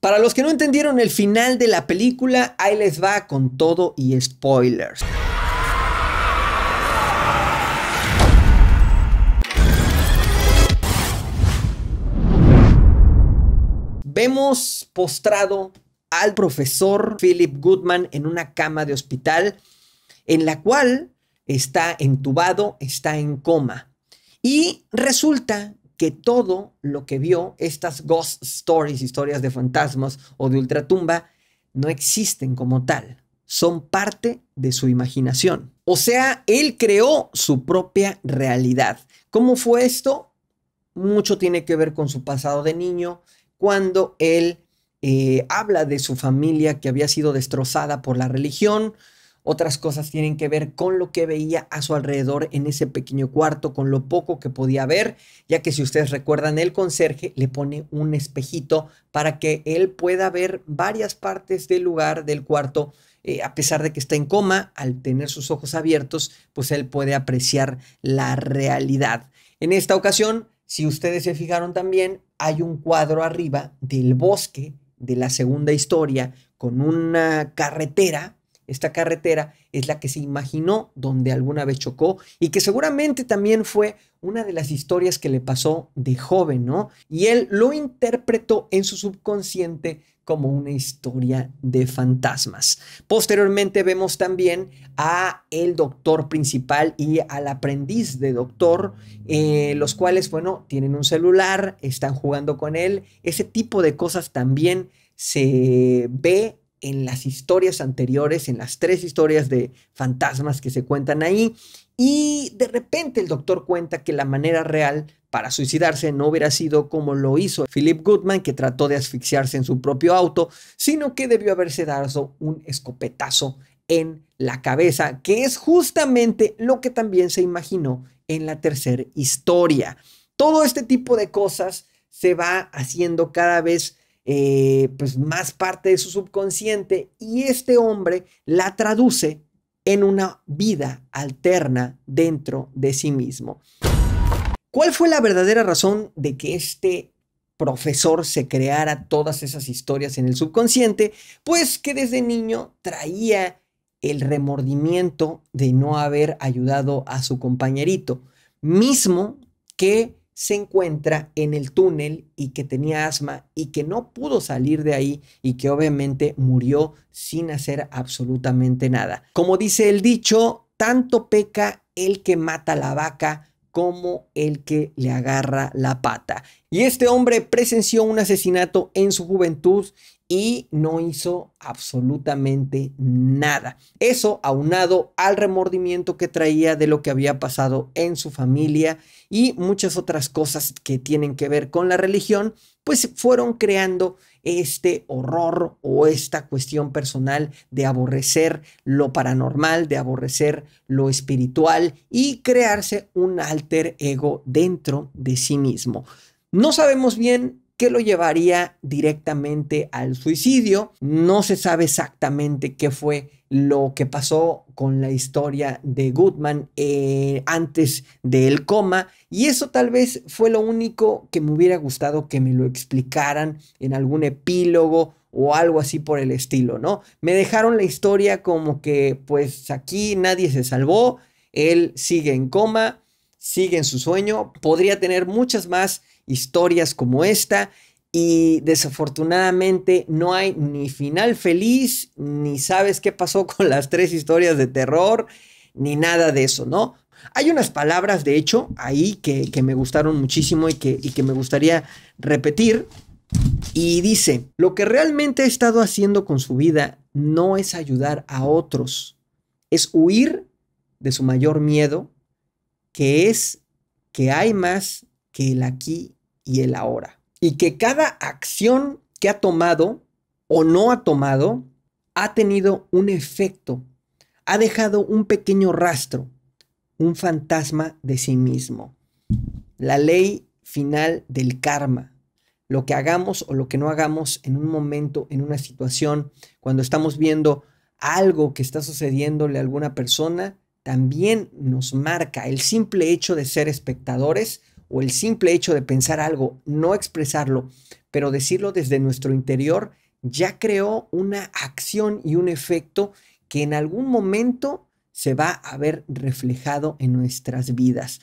Para los que no entendieron el final de la película, ahí les va con todo y spoilers. Vemos postrado al profesor Philip Goodman en una cama de hospital en la cual está entubado, está en coma. Y resulta que todo lo que vio, estas ghost stories, historias de fantasmas o de ultratumba, no existen como tal, son parte de su imaginación. O sea, él creó su propia realidad. ¿Cómo fue esto? Mucho tiene que ver con su pasado de niño, cuando él eh, habla de su familia que había sido destrozada por la religión, otras cosas tienen que ver con lo que veía a su alrededor en ese pequeño cuarto, con lo poco que podía ver, ya que si ustedes recuerdan, el conserje le pone un espejito para que él pueda ver varias partes del lugar, del cuarto, eh, a pesar de que está en coma, al tener sus ojos abiertos, pues él puede apreciar la realidad. En esta ocasión, si ustedes se fijaron también, hay un cuadro arriba del bosque de la segunda historia con una carretera esta carretera es la que se imaginó donde alguna vez chocó y que seguramente también fue una de las historias que le pasó de joven, ¿no? Y él lo interpretó en su subconsciente como una historia de fantasmas. Posteriormente vemos también a el doctor principal y al aprendiz de doctor, eh, los cuales, bueno, tienen un celular, están jugando con él, ese tipo de cosas también se ve en las historias anteriores, en las tres historias de fantasmas que se cuentan ahí, y de repente el doctor cuenta que la manera real para suicidarse no hubiera sido como lo hizo Philip Goodman, que trató de asfixiarse en su propio auto, sino que debió haberse dado un escopetazo en la cabeza, que es justamente lo que también se imaginó en la tercera historia. Todo este tipo de cosas se va haciendo cada vez eh, pues más parte de su subconsciente y este hombre la traduce en una vida alterna dentro de sí mismo. ¿Cuál fue la verdadera razón de que este profesor se creara todas esas historias en el subconsciente? Pues que desde niño traía el remordimiento de no haber ayudado a su compañerito, mismo que se encuentra en el túnel y que tenía asma y que no pudo salir de ahí y que obviamente murió sin hacer absolutamente nada. Como dice el dicho, tanto peca el que mata la vaca como el que le agarra la pata. Y este hombre presenció un asesinato en su juventud y no hizo absolutamente nada. Eso aunado al remordimiento que traía de lo que había pasado en su familia y muchas otras cosas que tienen que ver con la religión, pues fueron creando este horror o esta cuestión personal de aborrecer lo paranormal, de aborrecer lo espiritual y crearse un alter ego dentro de sí mismo. No sabemos bien que lo llevaría directamente al suicidio. No se sabe exactamente qué fue lo que pasó con la historia de Goodman eh, antes del coma y eso tal vez fue lo único que me hubiera gustado que me lo explicaran en algún epílogo o algo así por el estilo, ¿no? Me dejaron la historia como que pues aquí nadie se salvó, él sigue en coma, sigue en su sueño, podría tener muchas más historias como esta y desafortunadamente no hay ni final feliz, ni sabes qué pasó con las tres historias de terror, ni nada de eso, ¿no? Hay unas palabras, de hecho, ahí que, me gustaron muchísimo y que, y que me gustaría repetir. Y dice, lo que realmente ha estado haciendo con su vida no es ayudar a otros, es huir de su mayor miedo, que es que hay más que el aquí y el ahora. Y que cada acción que ha tomado o no ha tomado ha tenido un efecto, ha dejado un pequeño rastro, un fantasma de sí mismo. La ley final del karma, lo que hagamos o lo que no hagamos en un momento, en una situación, cuando estamos viendo algo que está sucediéndole a alguna persona, también nos marca el simple hecho de ser espectadores o el simple hecho de pensar algo, no expresarlo, pero decirlo desde nuestro interior, ya creó una acción y un efecto que en algún momento se va a ver reflejado en nuestras vidas.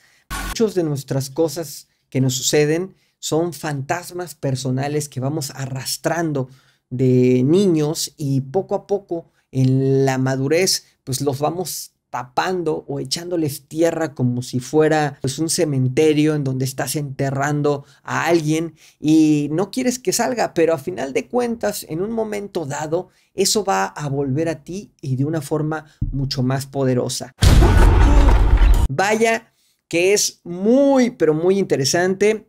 Muchas de nuestras cosas que nos suceden son fantasmas personales que vamos arrastrando de niños y poco a poco en la madurez pues los vamos tapando o echándoles tierra como si fuera pues un cementerio en donde estás enterrando a alguien y no quieres que salga, pero a final de cuentas en un momento dado eso va a volver a ti y de una forma mucho más poderosa. Vaya que es muy pero muy interesante,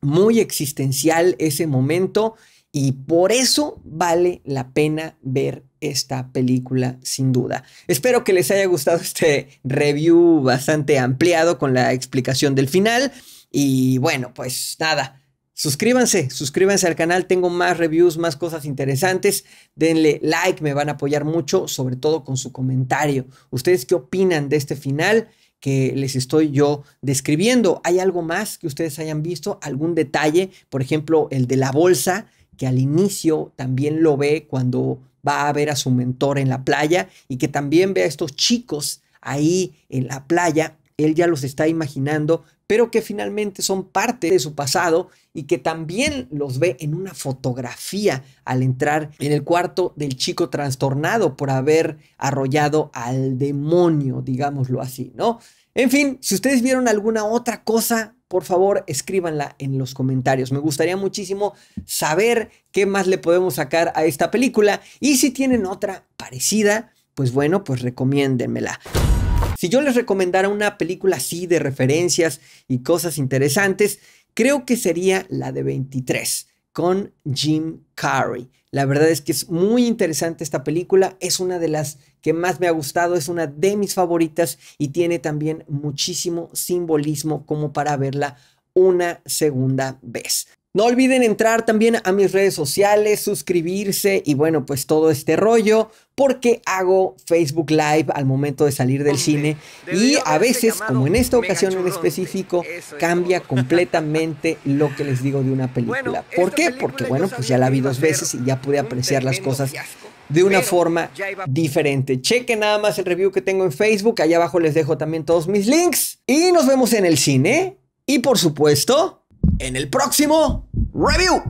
muy existencial ese momento y por eso vale la pena ver esta película sin duda. Espero que les haya gustado este review bastante ampliado con la explicación del final y bueno, pues nada. Suscríbanse, suscríbanse al canal, tengo más reviews, más cosas interesantes. Denle like, me van a apoyar mucho, sobre todo con su comentario. ¿Ustedes qué opinan de este final que les estoy yo describiendo? ¿Hay algo más que ustedes hayan visto? ¿Algún detalle? Por ejemplo, el de la bolsa, que al inicio también lo ve cuando va a ver a su mentor en la playa y que también ve a estos chicos ahí en la playa, él ya los está imaginando, pero que finalmente son parte de su pasado y que también los ve en una fotografía al entrar en el cuarto del chico trastornado por haber arrollado al demonio, digámoslo así, ¿no? En fin, si ustedes vieron alguna otra cosa por favor escríbanla en los comentarios. Me gustaría muchísimo saber qué más le podemos sacar a esta película y si tienen otra parecida, pues bueno, pues recomiéndenmela. Si yo les recomendara una película así de referencias y cosas interesantes, creo que sería la de 23 con Jim Carrey. La verdad es que es muy interesante esta película, es una de las que más me ha gustado, es una de mis favoritas y tiene también muchísimo simbolismo como para verla una segunda vez. No olviden entrar también a mis redes sociales, suscribirse y bueno, pues todo este rollo, porque hago Facebook Live al momento de salir del cine y a este veces, como en esta ocasión en específico, cambia completamente lo que les digo de una película. ¿Por qué? porque bueno, pues ya la vi dos veces y ya pude apreciar las cosas de una forma diferente. Chequen nada más el review que tengo en Facebook. Allá abajo les dejo también todos mis links. Y nos vemos en el cine. Y por supuesto, en el próximo review.